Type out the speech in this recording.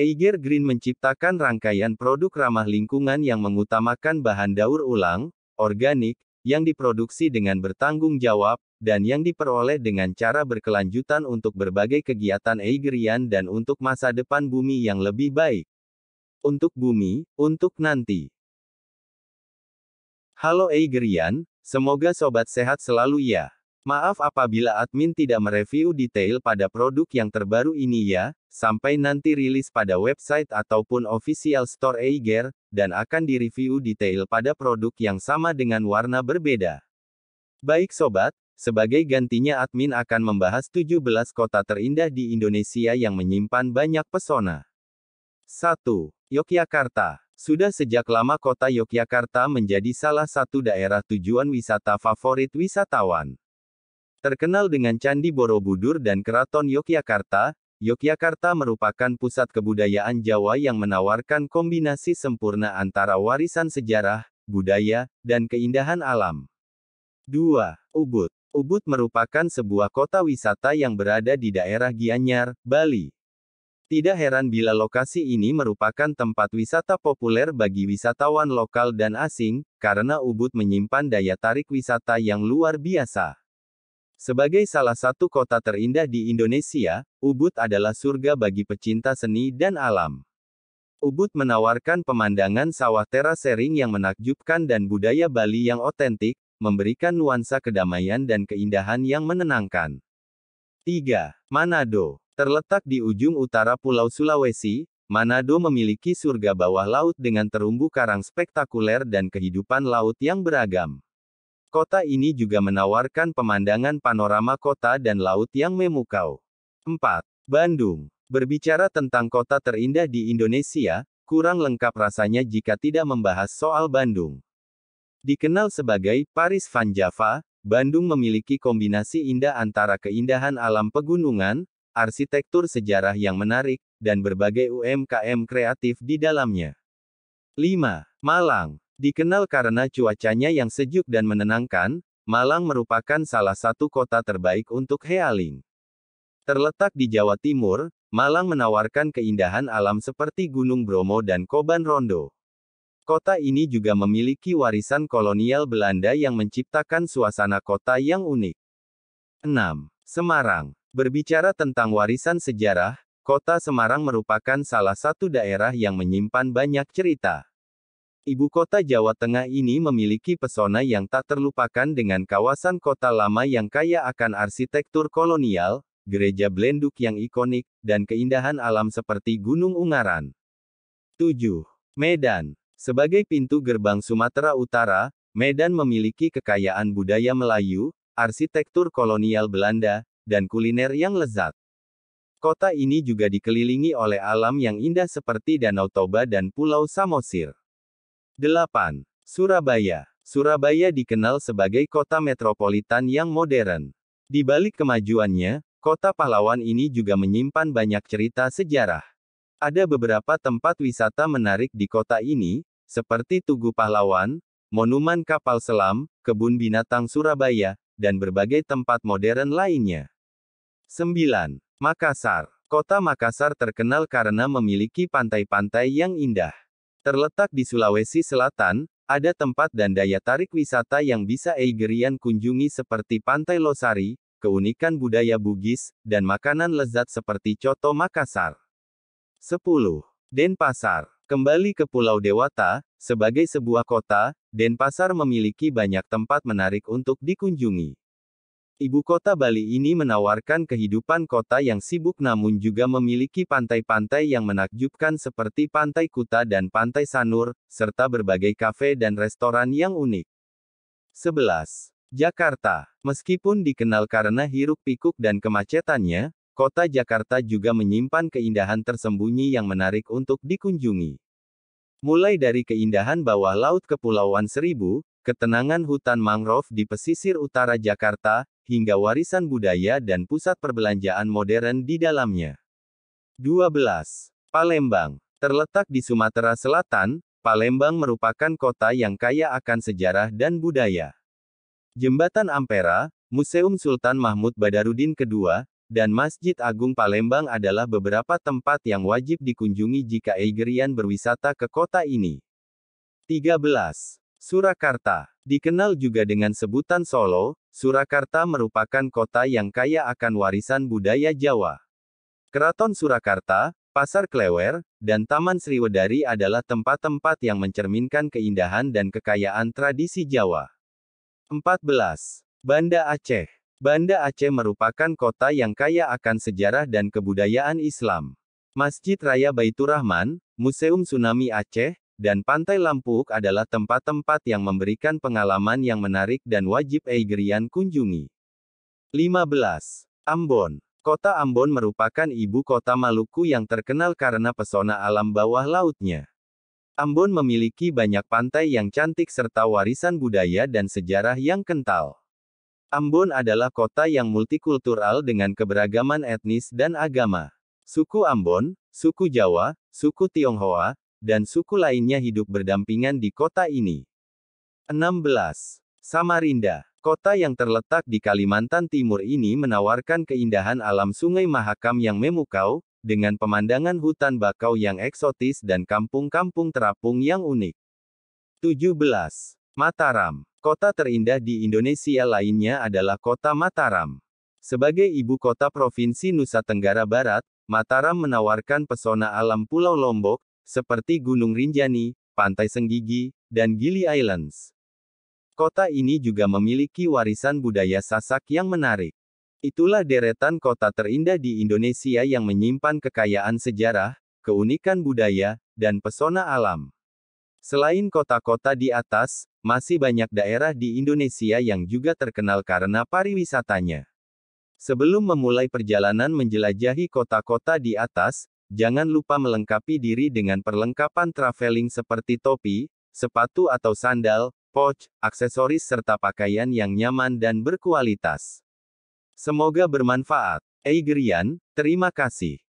Eiger Green menciptakan rangkaian produk ramah lingkungan yang mengutamakan bahan daur ulang, organik, yang diproduksi dengan bertanggung jawab, dan yang diperoleh dengan cara berkelanjutan untuk berbagai kegiatan Eigerian dan untuk masa depan bumi yang lebih baik. Untuk bumi, untuk nanti. Halo Eigerian, semoga sobat sehat selalu ya. Maaf apabila admin tidak mereview detail pada produk yang terbaru ini ya, sampai nanti rilis pada website ataupun official store Eiger, dan akan direview detail pada produk yang sama dengan warna berbeda. Baik sobat, sebagai gantinya admin akan membahas 17 kota terindah di Indonesia yang menyimpan banyak pesona. 1. Yogyakarta sudah sejak lama kota Yogyakarta menjadi salah satu daerah tujuan wisata favorit wisatawan. Terkenal dengan Candi Borobudur dan Keraton Yogyakarta, Yogyakarta merupakan pusat kebudayaan Jawa yang menawarkan kombinasi sempurna antara warisan sejarah, budaya, dan keindahan alam. 2. Ubud Ubud merupakan sebuah kota wisata yang berada di daerah Gianyar, Bali. Tidak heran bila lokasi ini merupakan tempat wisata populer bagi wisatawan lokal dan asing, karena Ubud menyimpan daya tarik wisata yang luar biasa. Sebagai salah satu kota terindah di Indonesia, Ubud adalah surga bagi pecinta seni dan alam. Ubud menawarkan pemandangan sawah terasering yang menakjubkan dan budaya Bali yang otentik, memberikan nuansa kedamaian dan keindahan yang menenangkan. 3. Manado Terletak di ujung utara Pulau Sulawesi, Manado memiliki surga bawah laut dengan terumbu karang spektakuler dan kehidupan laut yang beragam. Kota ini juga menawarkan pemandangan panorama kota dan laut yang memukau. 4. Bandung. Berbicara tentang kota terindah di Indonesia, kurang lengkap rasanya jika tidak membahas soal Bandung. Dikenal sebagai Paris Van Java, Bandung memiliki kombinasi indah antara keindahan alam pegunungan, arsitektur sejarah yang menarik, dan berbagai UMKM kreatif di dalamnya. 5. Malang Dikenal karena cuacanya yang sejuk dan menenangkan, Malang merupakan salah satu kota terbaik untuk healing. Terletak di Jawa Timur, Malang menawarkan keindahan alam seperti Gunung Bromo dan Koban Rondo. Kota ini juga memiliki warisan kolonial Belanda yang menciptakan suasana kota yang unik. 6. Semarang. Berbicara tentang warisan sejarah, kota Semarang merupakan salah satu daerah yang menyimpan banyak cerita. Ibu kota Jawa Tengah ini memiliki pesona yang tak terlupakan dengan kawasan kota lama yang kaya akan arsitektur kolonial, gereja Blenduk yang ikonik, dan keindahan alam seperti Gunung Ungaran. 7. Medan Sebagai pintu gerbang Sumatera Utara, Medan memiliki kekayaan budaya Melayu, arsitektur kolonial Belanda, dan kuliner yang lezat. Kota ini juga dikelilingi oleh alam yang indah seperti Danau Toba dan Pulau Samosir. 8. Surabaya Surabaya dikenal sebagai kota metropolitan yang modern. Di balik kemajuannya, kota pahlawan ini juga menyimpan banyak cerita sejarah. Ada beberapa tempat wisata menarik di kota ini, seperti Tugu Pahlawan, Monumen Kapal Selam, Kebun Binatang Surabaya, dan berbagai tempat modern lainnya. 9. Makassar Kota Makassar terkenal karena memiliki pantai-pantai yang indah. Terletak di Sulawesi Selatan, ada tempat dan daya tarik wisata yang bisa Eigerian kunjungi seperti Pantai Losari, keunikan budaya Bugis, dan makanan lezat seperti Coto Makassar. 10. Denpasar Kembali ke Pulau Dewata, sebagai sebuah kota, Denpasar memiliki banyak tempat menarik untuk dikunjungi. Ibu kota Bali ini menawarkan kehidupan kota yang sibuk namun juga memiliki pantai-pantai yang menakjubkan seperti Pantai Kuta dan Pantai Sanur, serta berbagai kafe dan restoran yang unik. 11. Jakarta Meskipun dikenal karena hiruk-pikuk dan kemacetannya, kota Jakarta juga menyimpan keindahan tersembunyi yang menarik untuk dikunjungi. Mulai dari keindahan bawah laut Kepulauan Seribu, ketenangan hutan mangrove di pesisir utara Jakarta, hingga warisan budaya dan pusat perbelanjaan modern di dalamnya. 12. Palembang Terletak di Sumatera Selatan, Palembang merupakan kota yang kaya akan sejarah dan budaya. Jembatan Ampera, Museum Sultan Mahmud Badarudin II, dan Masjid Agung Palembang adalah beberapa tempat yang wajib dikunjungi jika Egerian berwisata ke kota ini. 13. Surakarta. Dikenal juga dengan sebutan Solo, Surakarta merupakan kota yang kaya akan warisan budaya Jawa. Keraton Surakarta, Pasar Klewer, dan Taman Sriwedari adalah tempat-tempat yang mencerminkan keindahan dan kekayaan tradisi Jawa. 14. Banda Aceh Banda Aceh merupakan kota yang kaya akan sejarah dan kebudayaan Islam. Masjid Raya Baiturrahman, Museum Tsunami Aceh, dan Pantai Lampuk adalah tempat-tempat yang memberikan pengalaman yang menarik dan wajib Eigerian kunjungi. 15. Ambon Kota Ambon merupakan ibu kota Maluku yang terkenal karena pesona alam bawah lautnya. Ambon memiliki banyak pantai yang cantik serta warisan budaya dan sejarah yang kental. Ambon adalah kota yang multikultural dengan keberagaman etnis dan agama. Suku Ambon, suku Jawa, suku Tionghoa, dan suku lainnya hidup berdampingan di kota ini. 16. Samarinda, kota yang terletak di Kalimantan Timur ini menawarkan keindahan alam Sungai Mahakam yang memukau, dengan pemandangan hutan bakau yang eksotis dan kampung-kampung terapung yang unik. 17. Mataram, kota terindah di Indonesia lainnya adalah kota Mataram. Sebagai ibu kota Provinsi Nusa Tenggara Barat, Mataram menawarkan pesona alam Pulau Lombok, seperti Gunung Rinjani, Pantai Senggigi, dan Gili Islands. Kota ini juga memiliki warisan budaya Sasak yang menarik. Itulah deretan kota terindah di Indonesia yang menyimpan kekayaan sejarah, keunikan budaya, dan pesona alam. Selain kota-kota di atas, masih banyak daerah di Indonesia yang juga terkenal karena pariwisatanya. Sebelum memulai perjalanan menjelajahi kota-kota di atas, jangan lupa melengkapi diri dengan perlengkapan traveling seperti topi, sepatu atau sandal, pouch, aksesoris serta pakaian yang nyaman dan berkualitas. Semoga bermanfaat. Eigerian, terima kasih.